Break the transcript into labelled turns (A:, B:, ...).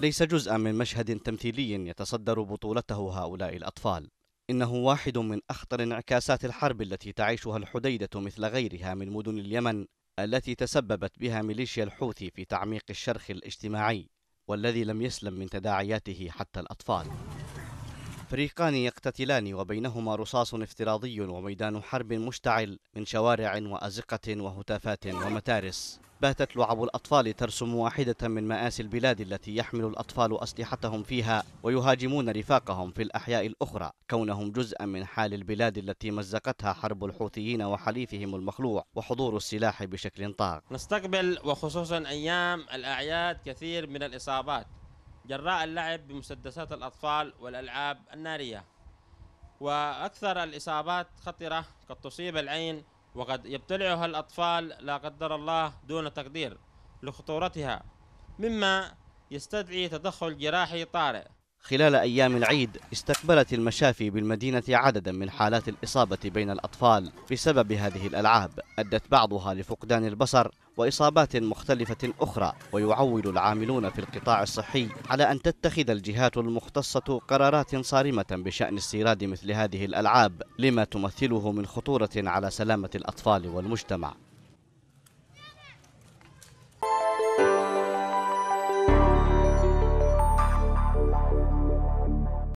A: ليس جزءا من مشهد تمثيلي يتصدر بطولته هؤلاء الأطفال إنه واحد من أخطر انعكاسات الحرب التي تعيشها الحديدة مثل غيرها من مدن اليمن التي تسببت بها ميليشيا الحوثي في تعميق الشرخ الاجتماعي والذي لم يسلم من تداعياته حتى الأطفال فريقان يقتتلان وبينهما رصاص افتراضي وميدان حرب مشتعل من شوارع وأزقة وهتافات ومتارس باتت لعب الأطفال ترسم واحدة من مآسي البلاد التي يحمل الأطفال أسلحتهم فيها ويهاجمون رفاقهم في الأحياء الأخرى كونهم جزءا من حال البلاد التي مزقتها حرب الحوثيين وحليفهم المخلوع وحضور السلاح بشكل طاغ نستقبل وخصوصا
B: أيام الأعياد كثير من الإصابات جراء اللعب بمسدسات الأطفال والألعاب النارية وأكثر الإصابات خطرة قد تصيب العين وقد يبتلعها الأطفال لا قدر الله دون تقدير لخطورتها مما يستدعي تدخل جراحي طارئ
A: خلال أيام العيد استقبلت المشافي بالمدينة عددا من حالات الإصابة بين الأطفال بسبب هذه الألعاب أدت بعضها لفقدان البصر وإصابات مختلفة أخرى ويعول العاملون في القطاع الصحي على أن تتخذ الجهات المختصة قرارات صارمة بشأن استيراد مثل هذه الألعاب لما تمثله من خطورة على سلامة الأطفال والمجتمع